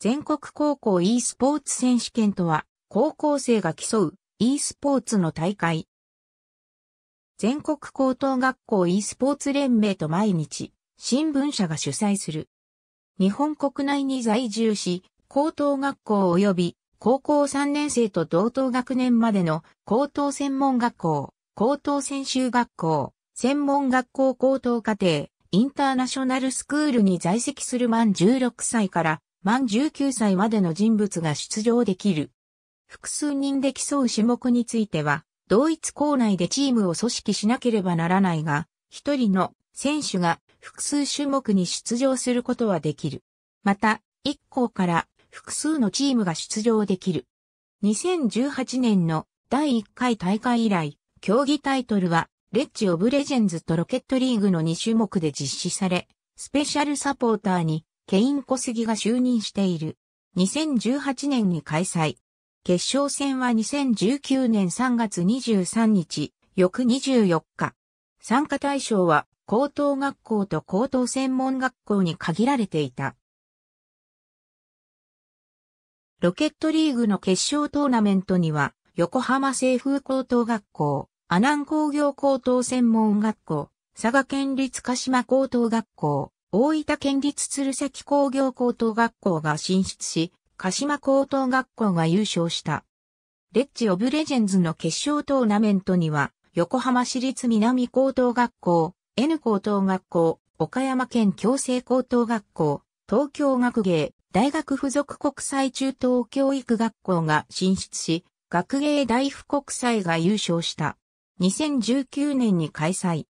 全国高校 e スポーツ選手権とは、高校生が競う e スポーツの大会。全国高等学校 e スポーツ連盟と毎日、新聞社が主催する。日本国内に在住し、高等学校及び高校3年生と同等学年までの高等専門学校、高等専修学校、専門学校高等課程、インターナショナルスクールに在籍する満16歳から満19歳までの人物が出場できる。複数人で競う種目については、同一校内でチームを組織しなければならないが、一人の選手が複数種目に出場することはできる。また、一校から複数のチームが出場できる。2018年の第1回大会以来、競技タイトルは、レッジ・オブ・レジェンズとロケットリーグの2種目で実施され、スペシャルサポーターにケイン小杉が就任している。2018年に開催。決勝戦は2019年3月23日、翌24日。参加対象は高等学校と高等専門学校に限られていた。ロケットリーグの決勝トーナメントには、横浜清風高等学校、阿南工業高等専門学校、佐賀県立鹿島高等学校、大分県立鶴崎工業高等学校が進出し、鹿島高等学校が優勝した。レッジ・オブ・レジェンズの決勝トーナメントには、横浜市立南高等学校、N 高等学校、岡山県共生高等学校、東京学芸、大学附属国際中等教育学校が進出し、学芸大附国際が優勝した。2019年に開催。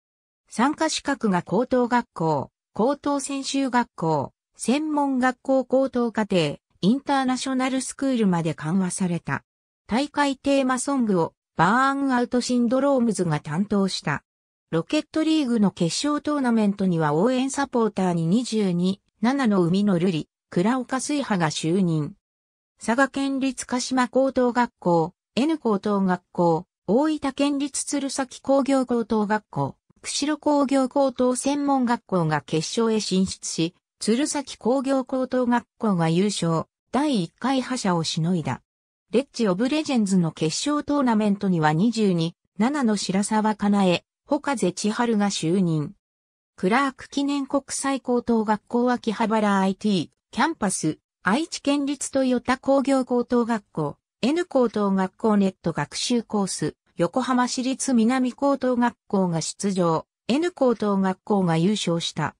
参加資格が高等学校、高等専修学校、専門学校高等課程、インターナショナルスクールまで緩和された。大会テーマソングをバーンアウトシンドロームズが担当した。ロケットリーグの決勝トーナメントには応援サポーターに22、7の海の瑠璃、倉岡水波が就任。佐賀県立鹿島高等学校、N 高等学校、大分県立鶴崎工業高等学校、釧路工業高等専門学校が決勝へ進出し、鶴崎工業高等学校が優勝、第1回覇者をしのいだ。レッジ・オブ・レジェンズの決勝トーナメントには22、7の白沢かなえ、岡瀬千春が就任。クラーク記念国際高等学校秋葉原 IT、キャンパス、愛知県立豊田工業高等学校、N 高等学校ネット学習コース、横浜市立南高等学校が出場、N 高等学校が優勝した。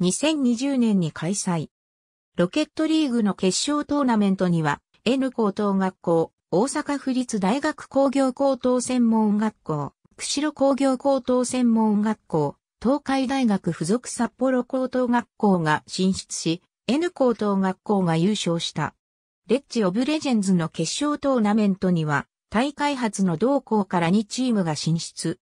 2020年に開催。ロケットリーグの決勝トーナメントには、N 高等学校、大阪府立大学工業高等専門学校、釧路工業高等専門学校、東海大学附属札幌高等学校が進出し、N 高等学校が優勝した。レッジ・オブ・レジェンズの決勝トーナメントには、大開発の同校から2チームが進出。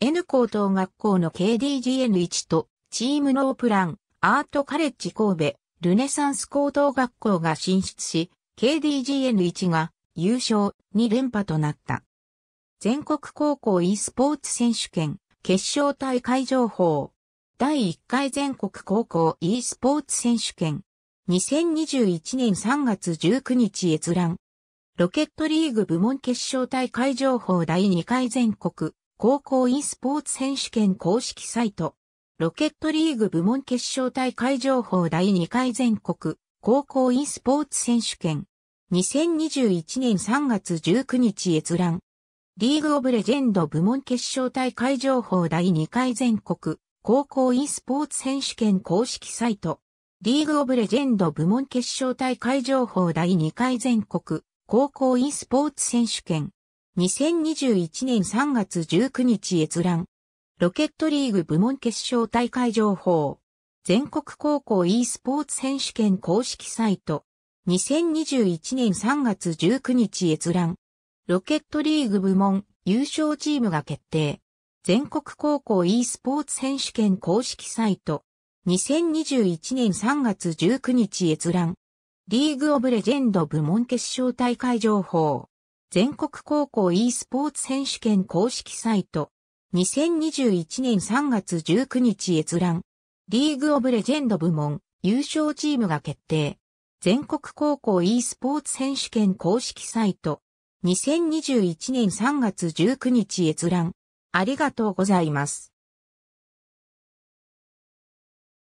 N 高等学校の KDGN1 と、チームノープラン、アートカレッジ神戸、ルネサンス高等学校が進出し、KDGN1 が優勝2連覇となった。全国高校 e スポーツ選手権決勝大会情報。第1回全国高校 e スポーツ選手権。2021年3月19日閲覧。ロケットリーグ部門決勝大会情報第2回全国高校 e スポーツ選手権公式サイト。ロケットリーグ部門決勝大会情報第2回全国高校 e スポーツ選手権。2021年3月19日閲覧。リーグオブレジェンド部門決勝大会情報第2回全国高校 e スポーツ選手権公式サイト。リーグオブレジェンド部門決勝大会情報第2回全国高校 e スポーツ選手権。2021年3月19日閲覧。ロケットリーグ部門決勝大会情報。全国高校 e スポーツ選手権公式サイト。2021年3月19日閲覧。ロケットリーグ部門優勝チームが決定。全国高校 e スポーツ選手権公式サイト。2021年3月19日閲覧。リーグオブレジェンド部門決勝大会情報。全国高校 e スポーツ選手権公式サイト。2021年3月19日閲覧。リーグオブレジェンド部門優勝チームが決定。全国高校 e スポーツ選手権公式サイト。2021年3月19日閲覧。ありがとうございます。